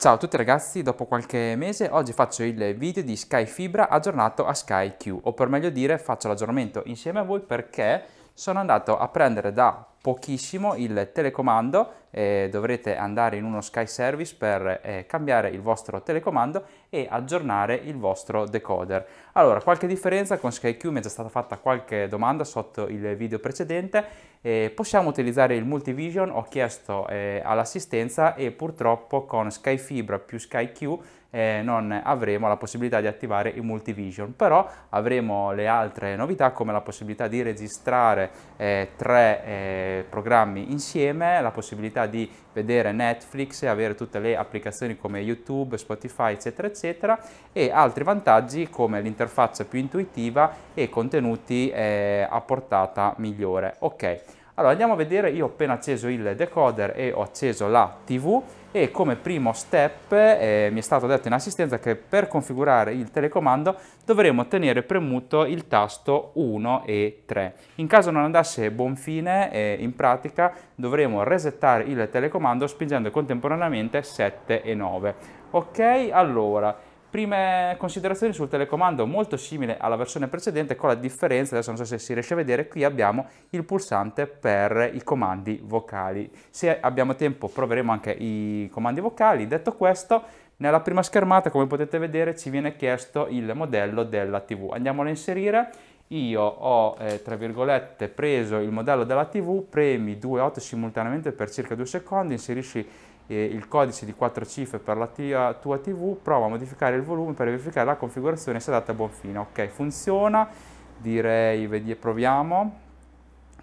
Ciao a tutti ragazzi, dopo qualche mese oggi faccio il video di Sky Fibra aggiornato a Sky Q o per meglio dire faccio l'aggiornamento insieme a voi perché sono andato a prendere da pochissimo il telecomando eh, dovrete andare in uno Sky Service per eh, cambiare il vostro telecomando e aggiornare il vostro decoder. Allora, qualche differenza con SkyQ, mi è già stata fatta qualche domanda sotto il video precedente, eh, possiamo utilizzare il Multivision? Ho chiesto eh, all'assistenza e purtroppo con Sky Fibra più SkyQ eh, non avremo la possibilità di attivare il multivision, però avremo le altre novità come la possibilità di registrare eh, tre eh, programmi insieme, la possibilità di vedere Netflix e avere tutte le applicazioni come YouTube, Spotify eccetera eccetera e altri vantaggi come l'interfaccia più intuitiva e contenuti eh, a portata migliore. Ok. Allora andiamo a vedere, io ho appena acceso il decoder e ho acceso la TV e come primo step eh, mi è stato detto in assistenza che per configurare il telecomando dovremo tenere premuto il tasto 1 e 3. In caso non andasse a buon fine, eh, in pratica dovremo resettare il telecomando spingendo contemporaneamente 7 e 9. Ok, allora Prime considerazioni sul telecomando molto simile alla versione precedente con la differenza, adesso non so se si riesce a vedere, qui abbiamo il pulsante per i comandi vocali. Se abbiamo tempo proveremo anche i comandi vocali. Detto questo, nella prima schermata come potete vedere ci viene chiesto il modello della TV. Andiamolo a inserire io ho eh, tra virgolette preso il modello della tv premi 2 8 simultaneamente per circa 2 secondi inserisci eh, il codice di quattro cifre per la tia, tua TV, prova a modificare il volume per verificare la configurazione se adatta a buon fine. Ok, funziona, direi, vedi, proviamo,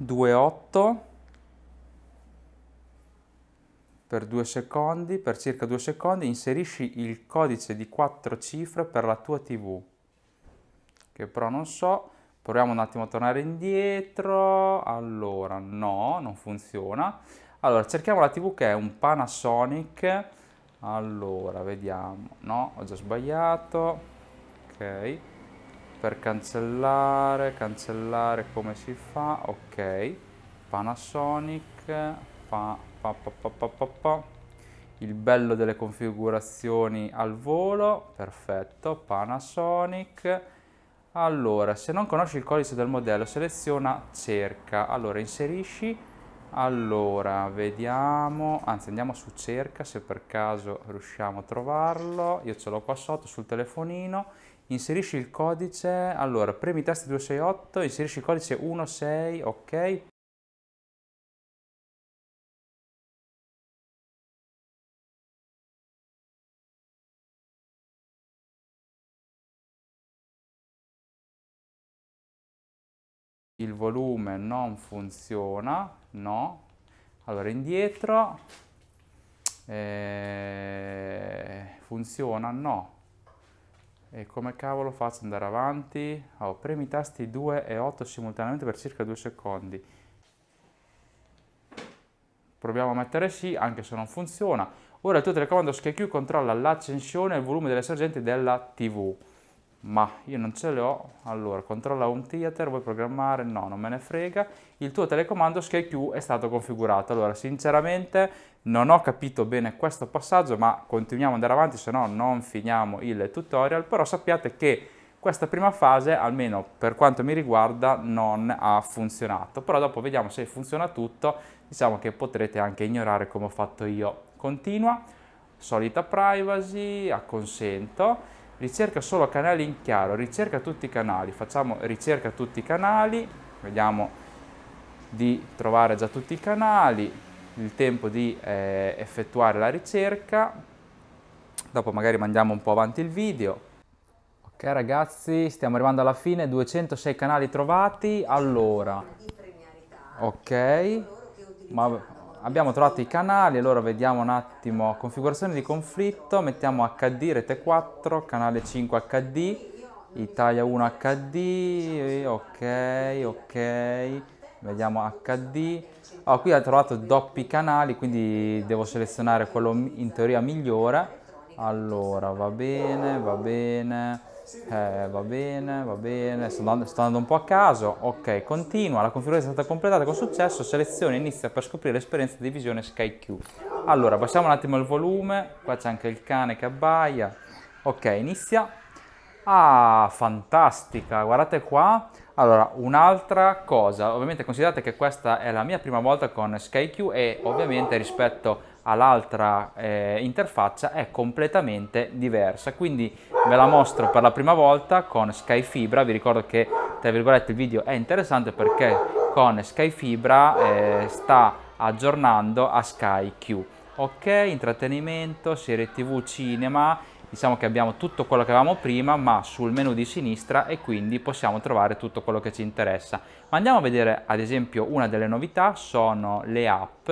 2.8 per 2 secondi, per circa 2 secondi inserisci il codice di 4 cifre per la tua TV, che però non so, proviamo un attimo a tornare indietro, allora no, non funziona, allora, cerchiamo la TV che è un Panasonic. Allora, vediamo. No, ho già sbagliato. Ok. Per cancellare, cancellare come si fa? Ok. Panasonic. Pa, pa, pa, Il bello delle configurazioni al volo. Perfetto. Panasonic. Allora, se non conosci il codice del modello, seleziona cerca. Allora, inserisci allora, vediamo, anzi andiamo su cerca se per caso riusciamo a trovarlo. Io ce l'ho qua sotto sul telefonino. Inserisci il codice, allora premi i 268, inserisci il codice 16, ok. Il volume non funziona, No. Allora, indietro. Eh, funziona? No. E come cavolo faccio ad andare avanti? Oh, premi i tasti 2 e 8 simultaneamente per circa 2 secondi. Proviamo a mettere sì, anche se non funziona. Ora il tuo telecomando SkyQ controlla l'accensione e il volume delle sorgenti della TV ma io non ce l'ho, allora controlla un Theater, vuoi programmare? No, non me ne frega, il tuo telecomando SkyQ è stato configurato, allora sinceramente non ho capito bene questo passaggio, ma continuiamo ad andare avanti, se no non finiamo il tutorial, però sappiate che questa prima fase, almeno per quanto mi riguarda, non ha funzionato, però dopo vediamo se funziona tutto, diciamo che potrete anche ignorare come ho fatto io. Continua, solita privacy, acconsento, ricerca solo canali in chiaro, ricerca tutti i canali, facciamo ricerca tutti i canali, vediamo di trovare già tutti i canali, il tempo di eh, effettuare la ricerca, dopo magari mandiamo un po' avanti il video. Ok ragazzi, stiamo arrivando alla fine, 206 canali trovati, allora... Ok, ma abbiamo trovato i canali, allora vediamo un attimo configurazione di conflitto, mettiamo HD, rete 4, canale 5 HD, Italia 1 HD, ok, ok, vediamo HD, oh, qui ha trovato doppi canali, quindi devo selezionare quello in teoria migliore, allora va bene, va bene, eh, va bene, va bene, sto andando, sto andando, un po' a caso, ok, continua, la configurazione è stata completata con successo, seleziona e inizia per scoprire l'esperienza di visione SkyQ. Allora, passiamo un attimo il volume, qua c'è anche il cane che abbaia, ok, inizia. Ah, fantastica, guardate qua. Allora, un'altra cosa, ovviamente considerate che questa è la mia prima volta con SkyQ e ovviamente rispetto all'altra eh, interfaccia è completamente diversa quindi ve la mostro per la prima volta con Skyfibra vi ricordo che tra virgolette il video è interessante perché con Skyfibra eh, sta aggiornando a SkyQ ok intrattenimento serie tv cinema diciamo che abbiamo tutto quello che avevamo prima ma sul menu di sinistra e quindi possiamo trovare tutto quello che ci interessa. Ma andiamo a vedere ad esempio una delle novità, sono le app.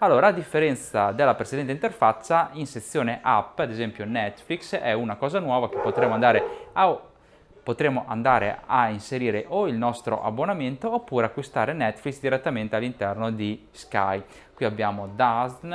Allora, a differenza della precedente interfaccia, in sezione app, ad esempio Netflix, è una cosa nuova che potremo andare a potremo andare a inserire o il nostro abbonamento oppure acquistare Netflix direttamente all'interno di Sky. Qui abbiamo Dazn,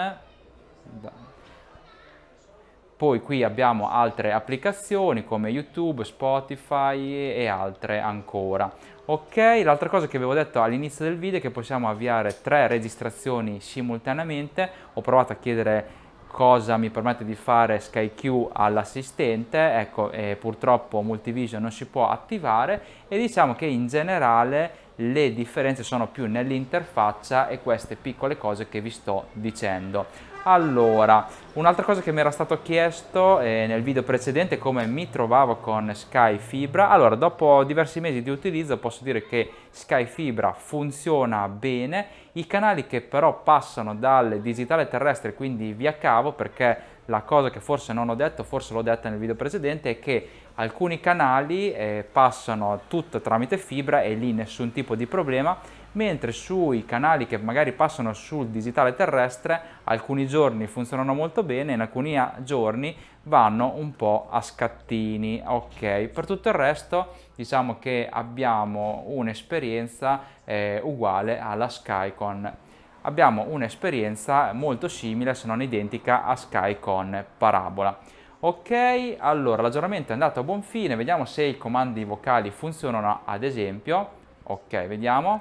poi qui abbiamo altre applicazioni come YouTube, Spotify e altre ancora. Ok, l'altra cosa che avevo detto all'inizio del video è che possiamo avviare tre registrazioni simultaneamente. Ho provato a chiedere cosa mi permette di fare SkyQ all'assistente, ecco, eh, purtroppo Multivision non si può attivare e diciamo che in generale le differenze sono più nell'interfaccia e queste piccole cose che vi sto dicendo. Allora, un'altra cosa che mi era stato chiesto eh, nel video precedente è come mi trovavo con Sky Fibra. Allora, dopo diversi mesi di utilizzo posso dire che Sky Fibra funziona bene. I canali che però passano dal digitale terrestre, quindi via cavo, perché la cosa che forse non ho detto, forse l'ho detta nel video precedente, è che alcuni canali eh, passano tutto tramite fibra e lì nessun tipo di problema mentre sui canali che magari passano sul digitale terrestre alcuni giorni funzionano molto bene, in alcuni giorni vanno un po' a scattini, ok? Per tutto il resto diciamo che abbiamo un'esperienza eh, uguale alla Skycon abbiamo un'esperienza molto simile se non identica a Skycon Parabola. Ok, allora l'aggiornamento è andato a buon fine, vediamo se i comandi vocali funzionano ad esempio. Ok, vediamo.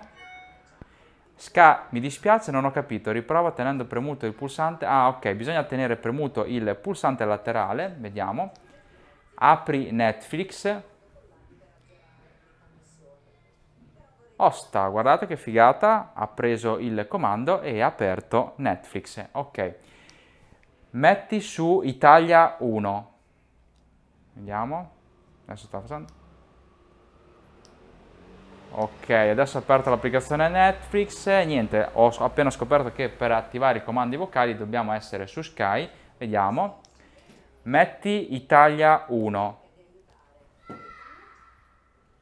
Ska, mi dispiace, non ho capito, riprova tenendo premuto il pulsante. Ah, ok, bisogna tenere premuto il pulsante laterale, vediamo. Apri Netflix. Osta, guardate che figata, ha preso il comando e ha aperto Netflix. Ok. Metti su Italia 1. Vediamo. Adesso sta facendo Ok, adesso ho aperto l'applicazione Netflix, niente, ho appena scoperto che per attivare i comandi vocali dobbiamo essere su Sky, vediamo, metti Italia 1,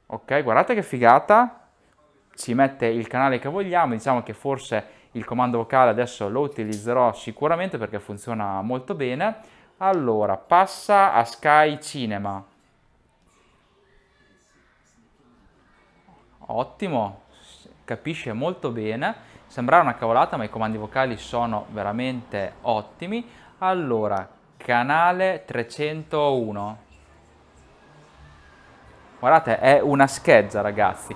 ok, guardate che figata, ci mette il canale che vogliamo, diciamo che forse il comando vocale adesso lo utilizzerò sicuramente perché funziona molto bene, allora passa a Sky Cinema, ottimo, capisce molto bene, sembra una cavolata ma i comandi vocali sono veramente ottimi. Allora, canale 301. Guardate, è una scheggia ragazzi.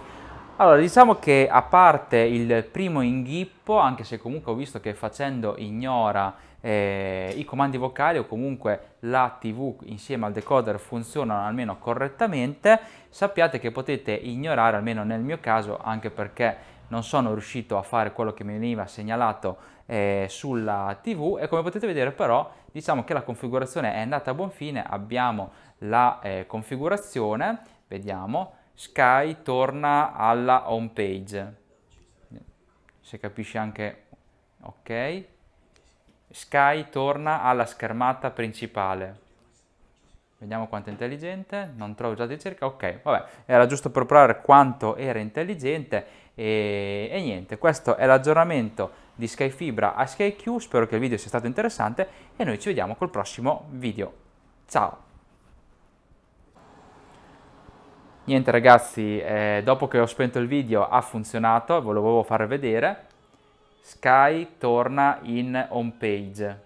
Allora, diciamo che a parte il primo inghippo, anche se comunque ho visto che facendo ignora eh, i comandi vocali o comunque la TV insieme al decoder funzionano almeno correttamente, sappiate che potete ignorare, almeno nel mio caso, anche perché non sono riuscito a fare quello che mi veniva segnalato eh, sulla TV e come potete vedere però diciamo che la configurazione è andata a buon fine, abbiamo la eh, configurazione, vediamo, Sky torna alla home page, se capisce anche, ok, Sky torna alla schermata principale. Vediamo quanto è intelligente, non trovo già di cerca, ok, vabbè, era giusto per provare quanto era intelligente e, e niente, questo è l'aggiornamento di Sky Fibra a Sky Q, spero che il video sia stato interessante e noi ci vediamo col prossimo video, ciao! Niente ragazzi, eh, dopo che ho spento il video ha funzionato, ve lo volevo far vedere, Sky torna in home page.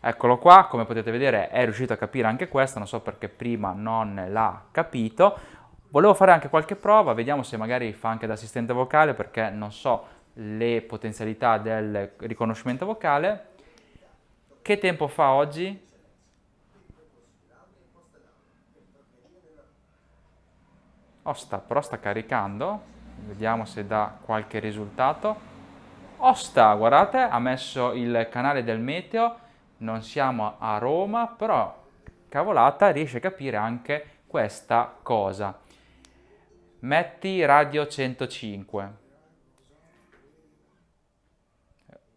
Eccolo qua, come potete vedere è riuscito a capire anche questo, non so perché prima non l'ha capito. Volevo fare anche qualche prova, vediamo se magari fa anche da assistente vocale perché non so le potenzialità del riconoscimento vocale. Che tempo fa oggi? Oh, sta, però sta caricando vediamo se dà qualche risultato. Osta, guardate, ha messo il canale del meteo, non siamo a Roma, però cavolata riesce a capire anche questa cosa. Metti radio 105.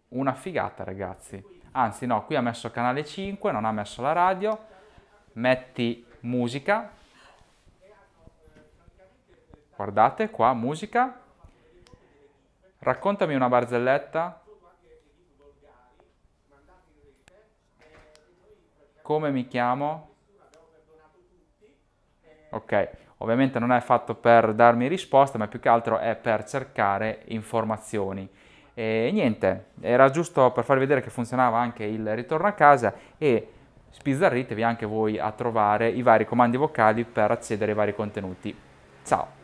Una figata ragazzi. Anzi no, qui ha messo canale 5, non ha messo la radio. Metti musica, Guardate qua, musica. Raccontami una barzelletta. Come mi chiamo? Ok, ovviamente non è fatto per darmi risposta, ma più che altro è per cercare informazioni. E niente, era giusto per farvi vedere che funzionava anche il ritorno a casa e spizzarritevi anche voi a trovare i vari comandi vocali per accedere ai vari contenuti. Ciao!